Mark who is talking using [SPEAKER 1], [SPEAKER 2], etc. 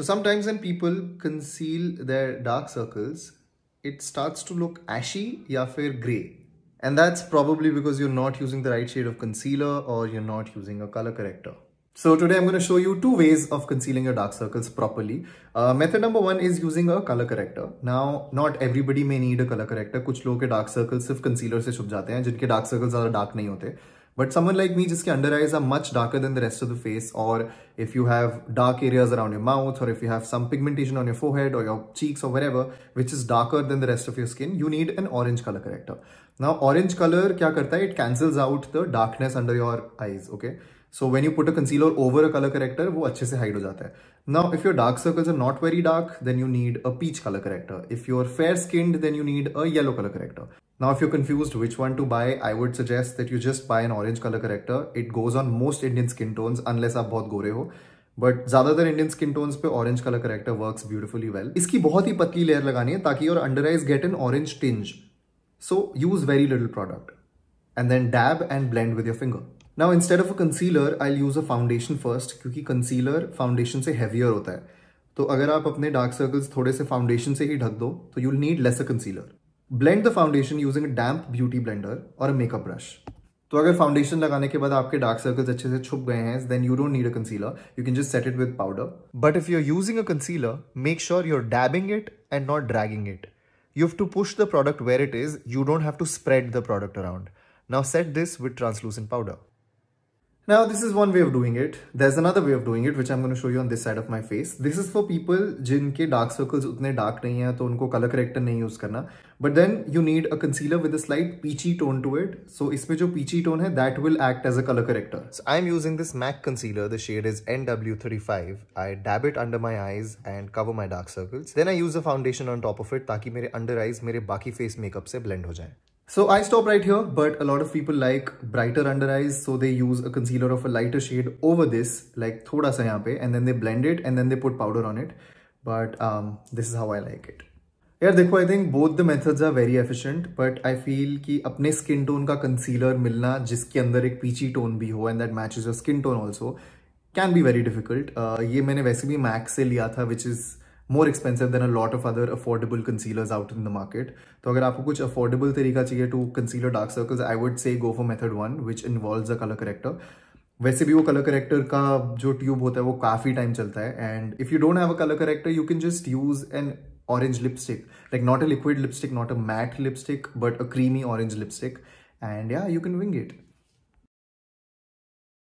[SPEAKER 1] So sometimes when people conceal their dark circles, it starts to look ashy yafir fair grey. And that's probably because you're not using the right shade of concealer or you're not using a color corrector. So today I'm going to show you two ways of concealing your dark circles properly. Uh, method number one is using a color corrector. Now, not everybody may need a color corrector. कुछ लोगों के dark circles सिर्फ concealer से छुप जाते हैं जिनके dark circles ज़्यादा dark नहीं होते. बट समन लाइक मी जिसके under eyes are much darker than the rest of the face और if you have dark areas around your mouth और if you have some pigmentation on your forehead और your cheeks और wherever which is darker than the rest of your skin you need an orange colour corrector ना orange colour क्या करता है it cancels out the darkness under your eyes okay so when you put a concealer over a colour corrector वो अच्छे से hide हो जाता है ना if your dark circles are not very dark then you need a peach colour corrector if you are fair skin then you need a yellow colour corrector Now, if you're confused which one to buy, I would suggest that you just buy an orange color corrector. It goes on most Indian skin tones unless आप बहुत गोरे हो but ज्यादातर Indian skin tones पे orange colour corrector work beautifully well इसकी बहुत ही पतली लेयर लगानी है ताकि your under eyes get an orange tinge so use very little product and then dab and blend with your finger now instead of a concealer I use a foundation first क्योंकि concealer foundation से heavier होता है तो अगर आप अपने dark circles थोड़े से फाउंडेशन से ही ढक दो तो you'll need less a concealer blend the foundation using damp beauty blender और मेकअप ब्रश तो अगर फाउंडेशन लगाने के बाद आपके डार्क सर्कल्स अच्छे से छुप गए हैं then you don't need a concealer you can just set it with powder but if you are using a concealer make sure you are dabbing it and not dragging it you have to push the product where it is you don't have to spread the product around now set this with translucent powder Now, this is one way of doing it. There's another way of doing it, which I'm going to show you on this side of my face. This is for people jinke dark circles utne dark nahi hai, to unko color corrector nahi use karna. But then you need a concealer with a slight peachy tone to it. So इसमें jo peachy tone hai, that will act as a color corrector. So I'm using this MAC concealer. The shade is NW35. I dab it under my eyes and cover my dark circles. Then I use a foundation on top of it taki mere under eyes mere baki face makeup se blend ho jaye. So I stop right here, but a lot of people like brighter under eyes, so they use a concealer of a lighter shade over this, like thoda sa yahan pe, and then they blend it and then they put powder on it. But um, this is how I like it. यार देखो I think both the methods are very efficient but I feel कि अपने skin tone का concealer मिलना जिसके अंदर एक पीची tone भी हो that matches your skin tone also can be very difficult. Uh, ये मैंने वैसे भी MAC से लिया था which is more expensive than a lot of other affordable concealers out in the market तो अगर आपको कुछ अफोर्डेबल तरीका चाहिए to concealer dark circles I would say go for method one which involve a colour corrector वैसे भी वो colour corrector का जो ट्यूब होता है वो काफ़ी टाइम चलता है and if you don't have a colour corrector you can just use an orange lipstick like not a liquid lipstick not a matte lipstick but a creamy orange lipstick and या you can wing it